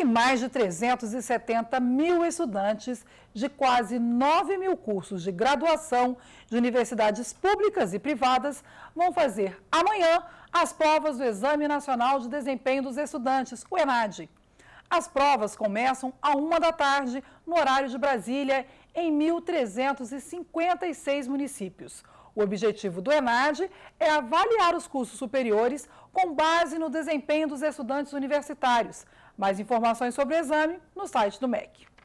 e mais de 370 mil estudantes de quase 9 mil cursos de graduação de universidades públicas e privadas vão fazer amanhã as provas do Exame Nacional de Desempenho dos Estudantes, o ENAD. As provas começam a uma da tarde, no horário de Brasília, em 1.356 municípios. O objetivo do ENAD é avaliar os cursos superiores com base no desempenho dos estudantes universitários. Mais informações sobre o exame no site do MEC.